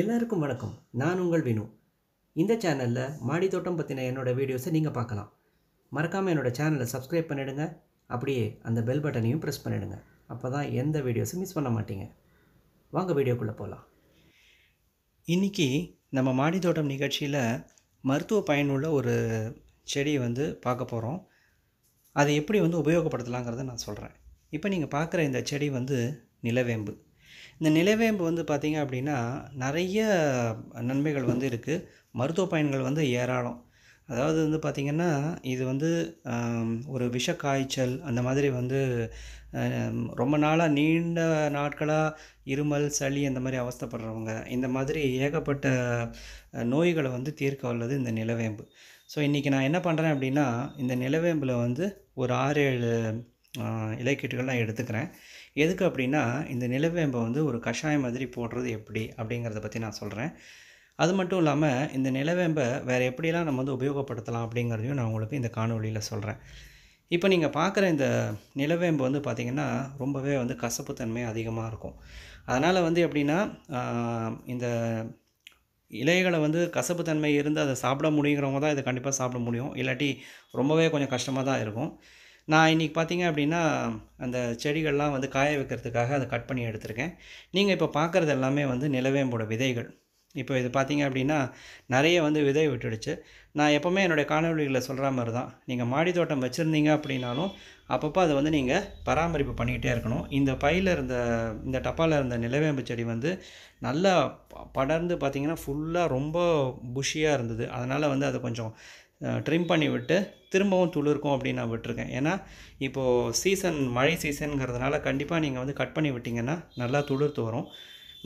எல்லாருக்கும் வணக்கம் நான் உங்கள் வினு இந்த சேனலில் மாடி தோட்டம் பற்றின என்னோடய வீடியோஸை நீங்கள் பார்க்கலாம் மறக்காமல் என்னோடய சேனலை சப்ஸ்கிரைப் பண்ணிவிடுங்க அப்படியே அந்த பெல் பட்டனையும் ப்ரெஸ் பண்ணிவிடுங்க அப்போ தான் எந்த வீடியோஸும் மிஸ் பண்ண மாட்டீங்க வாங்க வீடியோக்குள்ளே போகலாம் இன்றைக்கி நம்ம மாடி தோட்டம் நிகழ்ச்சியில் மருத்துவ பயனுள்ள ஒரு செடியை வந்து பார்க்க போகிறோம் அதை எப்படி வந்து உபயோகப்படுத்தலாங்கிறத நான் சொல்கிறேன் இப்போ நீங்கள் பார்க்குற இந்த செடி வந்து நிலவேம்பு இந்த நிலவேம்பு வந்து பார்த்திங்க அப்படின்னா நிறைய நன்மைகள் வந்து இருக்குது மருத்துவ பயன்கள் வந்து ஏராளம் அதாவது வந்து பார்த்திங்கன்னா இது வந்து ஒரு விஷ காய்ச்சல் அந்த மாதிரி வந்து ரொம்ப நாளாக நீண்ட நாட்களாக இருமல் சளி அந்த மாதிரி அவஸ்தப்படுறவங்க இந்த மாதிரி ஏகப்பட்ட நோய்களை வந்து தீர்க்க வல்லது இந்த நிலவேம்பு ஸோ இன்றைக்கி நான் என்ன பண்ணுறேன் அப்படின்னா இந்த நிலவேம்பில் வந்து ஒரு ஆறு ஏழு இலைக்கீட்டுகள் நான் எடுத்துக்கிறேன் எதுக்கு அப்படின்னா இந்த நிலவேம்பை வந்து ஒரு கஷாயம் மாதிரி போடுறது எப்படி அப்படிங்கிறத பற்றி நான் சொல்கிறேன் அது மட்டும் இல்லாமல் இந்த நிலவேம்பை வேறு எப்படிலாம் நம்ம வந்து உபயோகப்படுத்தலாம் அப்படிங்கிறதையும் நான் உங்களுக்கு இந்த காணொலியில் சொல்கிறேன் இப்போ நீங்கள் பார்க்குற இந்த நிலவேம்பு வந்து பார்த்திங்கன்னா ரொம்பவே வந்து கசப்புத்தன்மை அதிகமாக இருக்கும் அதனால் வந்து எப்படின்னா இந்த இலைகளை வந்து கசப்புத்தன்மை இருந்து அதை சாப்பிட முடியுங்கிறவங்க தான் இதை கண்டிப்பாக சாப்பிட முடியும் இல்லாட்டி ரொம்பவே கொஞ்சம் கஷ்டமாக தான் இருக்கும் நான் இன்றைக்கி பார்த்தீங்க அப்படின்னா அந்த செடிகள்லாம் வந்து காய வைக்கிறதுக்காக அதை கட் பண்ணி எடுத்திருக்கேன் நீங்கள் இப்போ பார்க்குறது எல்லாமே வந்து நிலவேம்போட விதைகள் இப்போ இது பார்த்தீங்க அப்படின்னா நிறைய வந்து விதை விட்டுடுச்சு நான் எப்போவுமே என்னுடைய காணொலிகளை சொல்கிற மாதிரி தான் நீங்கள் மாடி தோட்டம் வச்சுருந்தீங்க அப்படின்னாலும் அப்பப்போ அதை வந்து நீங்கள் பராமரிப்பு பண்ணிக்கிட்டே இருக்கணும் இந்த பையில் இருந்த இந்த டப்பாவில் இருந்த நிலவேம்பு செடி வந்து நல்லா படர்ந்து பார்த்திங்கன்னா ஃபுல்லாக ரொம்ப புஷியாக இருந்தது அதனால் வந்து அது கொஞ்சம் ட்ரிம் பண்ணி விட்டு திரும்பவும் துளிர்க்கும் அப்படின்னு நான் விட்டுருக்கேன் ஏன்னா இப்போது சீசன் மழை சீசனுங்கிறதுனால கண்டிப்பாக நீங்கள் வந்து கட் பண்ணி விட்டிங்கன்னா நல்லா துளிர்த்து வரும்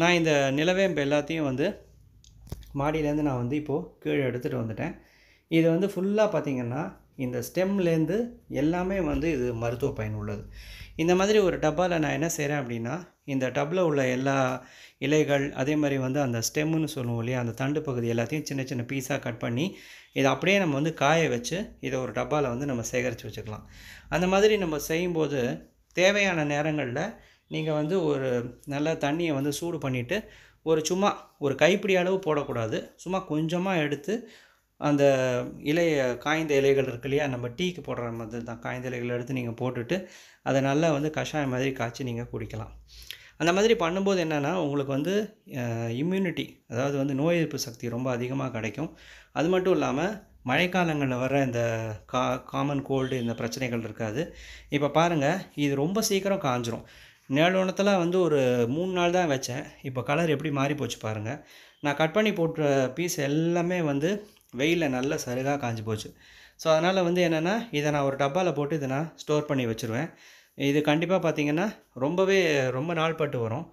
நான் இந்த நிலவேம்பு எல்லாத்தையும் வந்து மாடியிலேருந்து நான் வந்து இப்போது கீழே எடுத்துகிட்டு வந்துட்டேன் இது வந்து ஃபுல்லாக பார்த்திங்கன்னா இந்த ஸ்டெம்லேருந்து எல்லாமே வந்து இது மருத்துவ பயன் உள்ளது இந்த மாதிரி ஒரு டப்பாவில் நான் என்ன செய்கிறேன் அப்படின்னா இந்த டப்பில் உள்ள எல்லா இலைகள் அதே மாதிரி வந்து அந்த ஸ்டெம்முன்னு சொல்லுவோம் இல்லையா அந்த தண்டு பகுதி எல்லாத்தையும் சின்ன சின்ன பீஸாக கட் பண்ணி இதை அப்படியே நம்ம வந்து காய வச்சு இதை ஒரு டப்பாவில் வந்து நம்ம சேகரித்து வச்சுக்கலாம் அந்த மாதிரி நம்ம செய்யும்போது தேவையான நேரங்களில் நீங்கள் வந்து ஒரு நல்ல தண்ணியை வந்து சூடு பண்ணிவிட்டு ஒரு சும்மா ஒரு கைப்பிடி அளவு போடக்கூடாது சும்மா கொஞ்சமாக எடுத்து அந்த இலையை காய்ந்த இலைகள் இருக்கு இல்லையா நம்ம டீக்கு போடுற மாதிரி தான் காய்ந்த இலைகள் எடுத்து நீங்கள் போட்டுட்டு அதை நல்லா வந்து கஷாயம் மாதிரி காய்ச்சி நீங்கள் குடிக்கலாம் அந்த மாதிரி பண்ணும்போது என்னென்னா உங்களுக்கு வந்து இம்யூனிட்டி அதாவது வந்து நோய் எதிர்ப்பு சக்தி ரொம்ப அதிகமாக கிடைக்கும் அது மட்டும் இல்லாமல் மழைக்காலங்களில் வர இந்த கா காமன் கோல்டு இந்த பிரச்சனைகள் இருக்காது இப்போ பாருங்கள் இது ரொம்ப சீக்கிரம் காஞ்சிரும் நேலோனத்தில் வந்து ஒரு மூணு நாள் தான் வச்சேன் இப்போ கலர் எப்படி மாறி போச்சு பாருங்கள் நான் கட் பண்ணி போட்ட பீஸ் எல்லாமே வந்து வெயிலில் நல்ல சருகாக காஞ்சி போச்சு ஸோ அதனால் வந்து என்னென்னா இதை நான் ஒரு டப்பாவில் போட்டு இதை நான் ஸ்டோர் பண்ணி வச்சுருவேன் இது கண்டிப்பாக பார்த்திங்கன்னா ரொம்பவே ரொம்ப நாள் பட்டு வரும்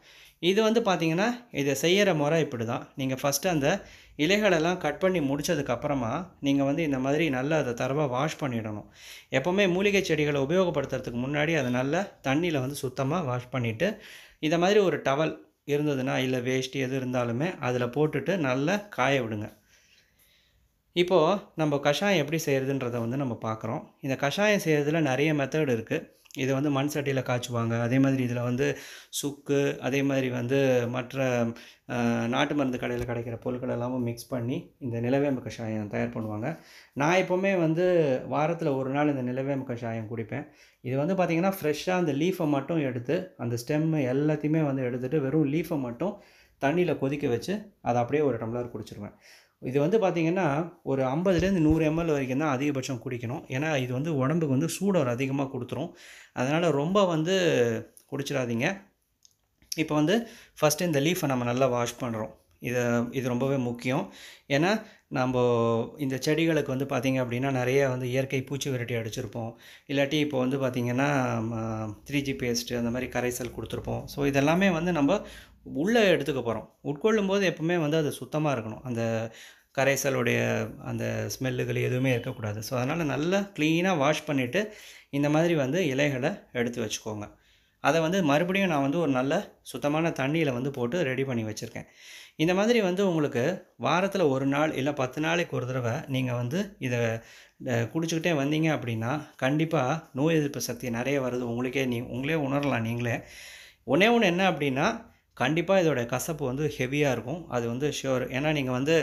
இது வந்து பார்த்திங்கன்னா இதை செய்கிற முறை இப்படி தான் நீங்கள் ஃபஸ்ட்டு அந்த இலைகளெல்லாம் கட் பண்ணி முடித்ததுக்கப்புறமா நீங்கள் வந்து இந்த மாதிரி நல்லா அதை தரவாக வாஷ் பண்ணிடணும் எப்போவுமே மூலிகை செடிகளை உபயோகப்படுத்துறதுக்கு முன்னாடி அதை நல்லா தண்ணியில் வந்து சுத்தமாக வாஷ் பண்ணிவிட்டு இந்த மாதிரி ஒரு டவல் இருந்ததுன்னா இல்லை வேஷ்டி எது இருந்தாலுமே அதில் போட்டுட்டு நல்லா காய விடுங்க இப்போது நம்ம கஷாயம் எப்படி செய்கிறதுன்றதை வந்து நம்ம பார்க்குறோம் இந்த கஷாயம் செய்கிறதுல நிறைய மெத்தட் இருக்குது இதை வந்து மண் சட்டியில் காய்ச்சுவாங்க அதே மாதிரி இதில் வந்து சுக்கு அதே மாதிரி வந்து மற்ற நாட்டு மருந்து கடையில் கிடைக்கிற பொருட்கள் எல்லாமும் மிக்ஸ் பண்ணி இந்த நிலவேம்பு கஷாயம் தயார் பண்ணுவாங்க நான் எப்போவுமே வந்து வாரத்தில் ஒரு நாள் இந்த நிலவேம்பு கஷாயம் குடிப்பேன் இது வந்து பார்த்திங்கன்னா ஃப்ரெஷ்ஷாக அந்த லீஃபை மட்டும் எடுத்து அந்த ஸ்டெம் எல்லாத்தையுமே வந்து எடுத்துகிட்டு வெறும் லீஃபை மட்டும் தண்ணியில் கொதிக்க வச்சு அதை அப்படியே ஒரு டம்ளர் குடிச்சிருவேன் இது வந்து பார்த்திங்கன்னா ஒரு ஐம்பதுலேருந்து நூறு எம்எல் வரைக்கும் தான் அதிகபட்சம் குடிக்கணும் ஏன்னா இது வந்து உடம்புக்கு வந்து ஒரு அதிகமாக கொடுத்துரும் அதனால் ரொம்ப வந்து குடிச்சிடாதீங்க இப்போ வந்து ஃபஸ்ட்டு இந்த லீஃபை நம்ம நல்லா வாஷ் பண்ணுறோம் இதை இது ரொம்பவே முக்கியம் ஏன்னா நம்ம இந்த செடிகளுக்கு வந்து பார்த்திங்க அப்படின்னா நிறைய வந்து இயற்கை பூச்சி விரட்டி அடிச்சிருப்போம் இல்லாட்டி இப்போ வந்து பார்த்திங்கன்னா த்ரீ ஜி பேஸ்ட்டு அந்த மாதிரி கரைசல் கொடுத்துருப்போம் ஸோ இதெல்லாமே வந்து நம்ம உள்ளே எடுத்துக்க போகிறோம் உட்கொள்ளும் போது எப்போவுமே வந்து அது சுத்தமாக இருக்கணும் அந்த கரைசலுடைய அந்த ஸ்மெல்லுகள் எதுவுமே இருக்கக்கூடாது ஸோ அதனால் நல்லா க்ளீனாக வாஷ் பண்ணிவிட்டு இந்த மாதிரி வந்து இலைகளை எடுத்து வச்சுக்கோங்க அதை வந்து மறுபடியும் நான் வந்து ஒரு நல்ல சுத்தமான தண்ணியில் வந்து போட்டு ரெடி பண்ணி வச்சுருக்கேன் இந்த மாதிரி வந்து உங்களுக்கு வாரத்தில் ஒரு நாள் இல்லை பத்து நாளைக்கு ஒரு தடவை நீங்கள் வந்து இதை குடிச்சிக்கிட்டே வந்தீங்க அப்படின்னா கண்டிப்பாக நோய் எதிர்ப்பு சக்தி நிறைய வருது உங்களுக்கே நீ உங்களே உணரலாம் நீங்களே ஒன்றே ஒன்று என்ன அப்படின்னா கண்டிப்பாக இதோட கசப்பு வந்து ஹெவியாக இருக்கும் அது வந்து ஷியோர் ஏன்னா நீங்கள் வந்து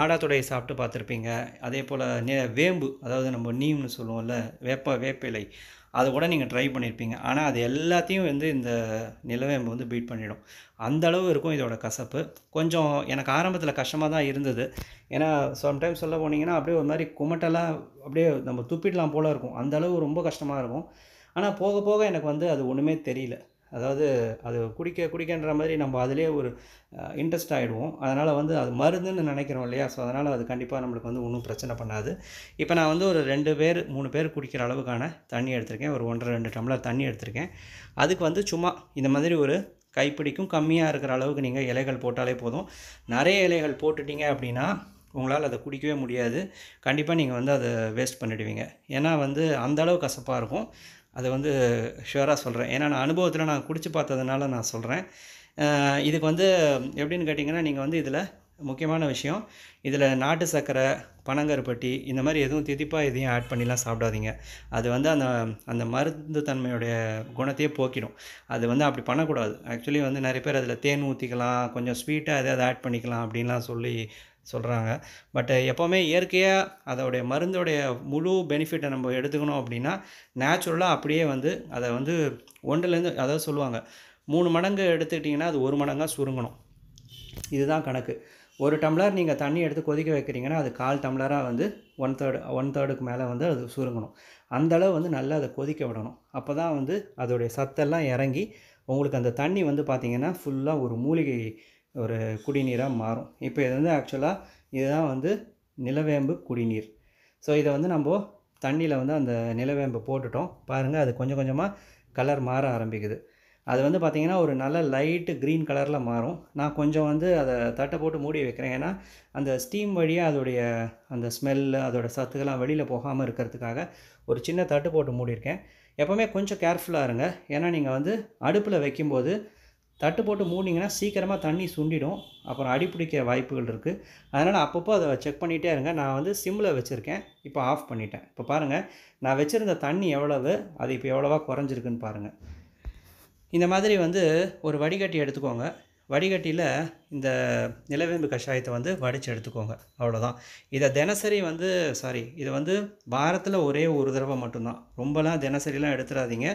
ஆடாத்துடையை சாப்பிட்டு பார்த்துருப்பீங்க அதே போல் நே வேம்பு அதாவது நம்ம நீம்னு சொல்லுவோம்ல வேப்ப வேப்பிலை அதை கூட நீங்கள் ட்ரை பண்ணியிருப்பீங்க ஆனால் அது எல்லாத்தையும் வந்து இந்த நிலவேம்பு வந்து பீட் பண்ணிடும் அந்த அளவு இருக்கும் இதோட கசப்பு கொஞ்சம் எனக்கு ஆரம்பத்தில் கஷ்டமாக தான் இருந்தது ஏன்னா சம்டைம்ஸ் சொல்ல போனீங்கன்னா அப்படியே ஒரு மாதிரி குமட்டெல்லாம் அப்படியே நம்ம துப்பிடலாம் போல் இருக்கும் அந்த அளவு ரொம்ப கஷ்டமாக இருக்கும் ஆனால் போக போக எனக்கு வந்து அது ஒன்றுமே தெரியல அதாவது அது குடிக்க குடிக்கின்ற மாதிரி நம்ம அதிலே ஒரு இன்ட்ரெஸ்ட் ஆகிடுவோம் அதனால் வந்து அது மருந்துன்னு நினைக்கிறோம் இல்லையா ஸோ அதனால் அது கண்டிப்பாக நம்மளுக்கு வந்து ஒன்றும் பிரச்சனை பண்ணாது இப்போ நான் வந்து ஒரு ரெண்டு பேர் மூணு பேர் குடிக்கிற அளவுக்கான தண்ணி எடுத்திருக்கேன் ஒரு ஒன்றரை ரெண்டு டம்ளர் தண்ணி எடுத்திருக்கேன் அதுக்கு வந்து சும்மா இந்த மாதிரி ஒரு கைப்பிடிக்கும் கம்மியாக இருக்கிற அளவுக்கு நீங்கள் இலைகள் போட்டாலே போதும் நிறைய இலைகள் போட்டுட்டீங்க அப்படின்னா உங்களால் அதை குடிக்கவே முடியாது கண்டிப்பாக நீங்கள் வந்து அதை வேஸ்ட் பண்ணிடுவீங்க ஏன்னா வந்து அந்தளவு கசப்பாக இருக்கும் அதை வந்து ஷுவராக சொல்கிறேன் ஏன்னா நான் அனுபவத்தில் நான் குடித்து பார்த்ததுனால நான் சொல்கிறேன் இதுக்கு வந்து எப்படின்னு கேட்டிங்கன்னா நீங்கள் வந்து இதில் முக்கியமான விஷயம் இதில் நாட்டு சர்க்கரை பனங்கருப்பட்டி இந்த மாதிரி எதுவும் திதிப்பாக எதையும் ஆட் பண்ணிலாம் சாப்பிடாதீங்க அது வந்து அந்த அந்த மருந்து தன்மையுடைய குணத்தையே போக்கிடும் அது வந்து அப்படி பண்ணக்கூடாது ஆக்சுவலி வந்து நிறைய பேர் அதில் தேன் ஊற்றிக்கலாம் கொஞ்சம் ஸ்வீட்டாக எதாவது ஆட் பண்ணிக்கலாம் அப்படின்லாம் சொல்லி சொல்கிறாங்க பட் எப்போவுமே இயற்கையாக அதோடைய மருந்தோடைய முழு பெனிஃபிட்டை நம்ம எடுத்துக்கணும் அப்படின்னா நேச்சுரலாக அப்படியே வந்து அதை வந்து ஒன்றுலேருந்து அதாவது சொல்லுவாங்க மூணு மடங்கு எடுத்துக்கிட்டிங்கன்னா அது ஒரு மடங்காக சுருங்கணும் இதுதான் கணக்கு ஒரு டம்ளர் நீங்கள் தண்ணி எடுத்து கொதிக்க வைக்கிறீங்கன்னா அது கால் டம்ளராக வந்து ஒன் தேர்டு ஒன் தேர்டுக்கு மேலே வந்து அது சுருங்கணும் அந்தளவு வந்து நல்லா அதை கொதிக்க விடணும் அப்போ தான் வந்து அதோடைய சத்தெல்லாம் இறங்கி உங்களுக்கு அந்த தண்ணி வந்து பார்த்திங்கன்னா ஃபுல்லாக ஒரு மூலிகை ஒரு குடிநீராக மாறும் இப்போ இது வந்து ஆக்சுவலாக இதுதான் வந்து நிலவேம்பு குடிநீர் ஸோ இதை வந்து நம்ம தண்ணியில் வந்து அந்த நிலவேம்பு போட்டுட்டோம் பாருங்கள் அது கொஞ்சம் கொஞ்சமாக கலர் மாற ஆரம்பிக்குது அது வந்து பார்த்திங்கன்னா ஒரு நல்ல லைட்டு க்ரீன் கலரில் மாறும் நான் கொஞ்சம் வந்து அதை தட்டை போட்டு மூடி வைக்கிறேன் ஏன்னா அந்த ஸ்டீம் வழியாக அதோடைய அந்த ஸ்மெல் அதோடய சத்துக்கெல்லாம் வெளியில் போகாமல் இருக்கிறதுக்காக ஒரு சின்ன தட்டு போட்டு மூடியிருக்கேன் எப்போவுமே கொஞ்சம் கேர்ஃபுல்லாக இருங்க ஏன்னா நீங்கள் வந்து அடுப்பில் வைக்கும்போது தட்டு போட்டு மூடிங்கன்னா சீக்கிரமாக தண்ணி சுண்டிடும் அப்புறம் அடிப்பிடிக்க வாய்ப்புகள் இருக்குது அதனால் அப்பப்போ அதை செக் பண்ணிகிட்டே இருங்க நான் வந்து சிம்மில் வச்சுருக்கேன் இப்போ ஆஃப் பண்ணிட்டேன் இப்போ பாருங்கள் நான் வச்சுருந்த தண்ணி எவ்வளவு அது இப்போ எவ்வளோவா குறைஞ்சிருக்குன்னு பாருங்கள் இந்த மாதிரி வந்து ஒரு வடிகட்டி எடுத்துக்கோங்க வடிகட்டியில் இந்த நிலவேம்பு கஷாயத்தை வந்து வடித்து எடுத்துக்கோங்க அவ்வளோதான் இதை தினசரி வந்து சாரி இதை வந்து வாரத்தில் ஒரே ஒரு தடவை மட்டும்தான் ரொம்பலாம் தினசரிலாம் எடுத்துடாதீங்க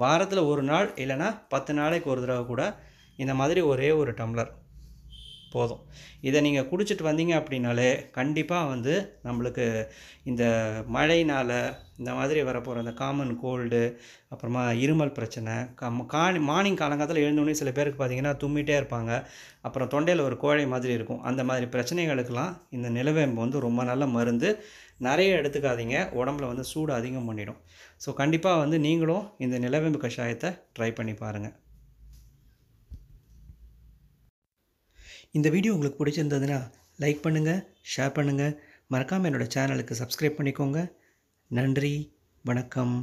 வாரத்தில் ஒரு நாள் இல்லைனா பத்து நாளைக்கு ஒரு தடவை கூட இந்த மாதிரி ஒரே ஒரு டம்ளர் போதும் இதை நீங்கள் குடிச்சிட்டு வந்தீங்க அப்படின்னாலே கண்டிப்பாக வந்து நம்மளுக்கு இந்த மழைனால் இந்த மாதிரி வரப்போகிற அந்த காமன் கோல்டு அப்புறமா இருமல் பிரச்சனை கம் காணி மார்னிங் காலங்காலத்தில் எழுந்தோடனே சில பேருக்கு பார்த்திங்கன்னா தும்மிட்டே இருப்பாங்க அப்புறம் தொண்டையில் ஒரு கோழை மாதிரி இருக்கும் அந்த மாதிரி பிரச்சனைகளுக்கெல்லாம் இந்த நிலவேம்பு வந்து ரொம்ப நல்ல மருந்து நிறைய எடுத்துக்காதீங்க உடம்புல வந்து சூடு அதிகம் பண்ணிடும் ஸோ கண்டிப்பாக வந்து நீங்களும் இந்த நிலவேம்பு கஷாயத்தை ட்ரை பண்ணி பாருங்கள் இந்த வீடியோ உங்களுக்கு பிடிச்சிருந்ததுன்னா லைக் பண்ணுங்கள் ஷேர் பண்ணுங்கள் மறக்காமல் என்னோடய சேனலுக்கு சப்ஸ்கிரைப் பண்ணிக்கோங்க நன்றி வணக்கம்